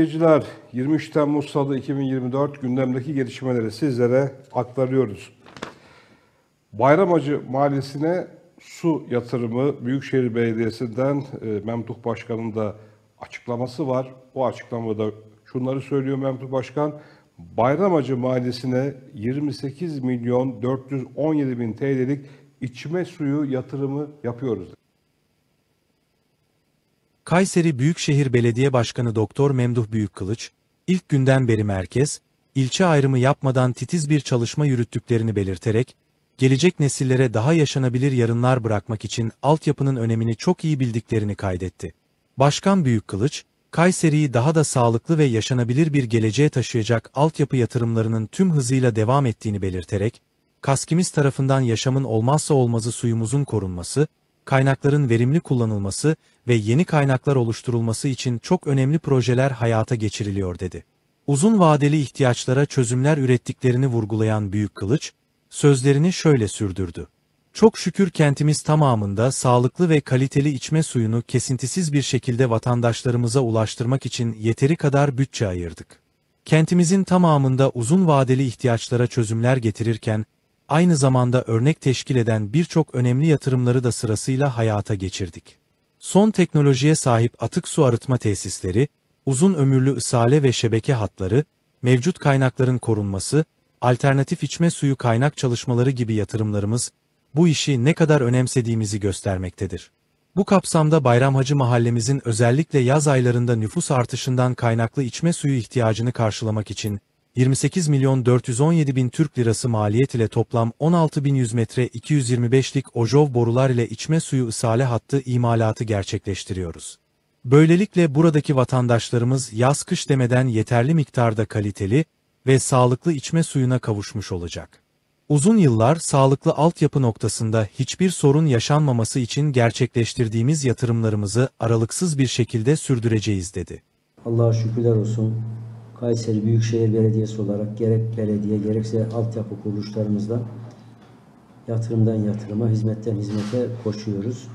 Seyirciler 23 Temmuz Salı 2024 gündemdeki gelişmeleri sizlere aktarıyoruz. Bayramacı Mahallesi'ne su yatırımı Büyükşehir Belediyesi'nden e, Memduh Başkan'ın da açıklaması var. O açıklamada şunları söylüyor Memduh Başkan. Bayramacı Mahallesi'ne 28 milyon 417 bin TL'lik içme suyu yatırımı yapıyoruz. Kayseri Büyükşehir Belediye Başkanı Doktor Memduh Büyükkılıç, ilk günden beri merkez, ilçe ayrımı yapmadan titiz bir çalışma yürüttüklerini belirterek, gelecek nesillere daha yaşanabilir yarınlar bırakmak için altyapının önemini çok iyi bildiklerini kaydetti. Başkan Büyükkılıç, Kayseri'yi daha da sağlıklı ve yaşanabilir bir geleceğe taşıyacak altyapı yatırımlarının tüm hızıyla devam ettiğini belirterek, kaskimiz tarafından yaşamın olmazsa olmazı suyumuzun korunması, kaynakların verimli kullanılması ve yeni kaynaklar oluşturulması için çok önemli projeler hayata geçiriliyor dedi. Uzun vadeli ihtiyaçlara çözümler ürettiklerini vurgulayan Büyük Kılıç, sözlerini şöyle sürdürdü. Çok şükür kentimiz tamamında sağlıklı ve kaliteli içme suyunu kesintisiz bir şekilde vatandaşlarımıza ulaştırmak için yeteri kadar bütçe ayırdık. Kentimizin tamamında uzun vadeli ihtiyaçlara çözümler getirirken, aynı zamanda örnek teşkil eden birçok önemli yatırımları da sırasıyla hayata geçirdik. Son teknolojiye sahip atık su arıtma tesisleri, uzun ömürlü ısale ve şebeke hatları, mevcut kaynakların korunması, alternatif içme suyu kaynak çalışmaları gibi yatırımlarımız, bu işi ne kadar önemsediğimizi göstermektedir. Bu kapsamda Bayramhacı mahallemizin özellikle yaz aylarında nüfus artışından kaynaklı içme suyu ihtiyacını karşılamak için 28 milyon 417 bin Türk lirası maliyet ile toplam 16.100 metre 225'lik ojov borular ile içme suyu ısale hattı imalatı gerçekleştiriyoruz. Böylelikle buradaki vatandaşlarımız yaz kış demeden yeterli miktarda kaliteli ve sağlıklı içme suyuna kavuşmuş olacak. Uzun yıllar sağlıklı altyapı noktasında hiçbir sorun yaşanmaması için gerçekleştirdiğimiz yatırımlarımızı aralıksız bir şekilde sürdüreceğiz dedi. Allah'a şükürler olsun. Kayseri Büyükşehir Belediyesi olarak gerek belediye gerekse altyapı kuruluşlarımızla yatırımdan yatırıma, hizmetten hizmete koşuyoruz.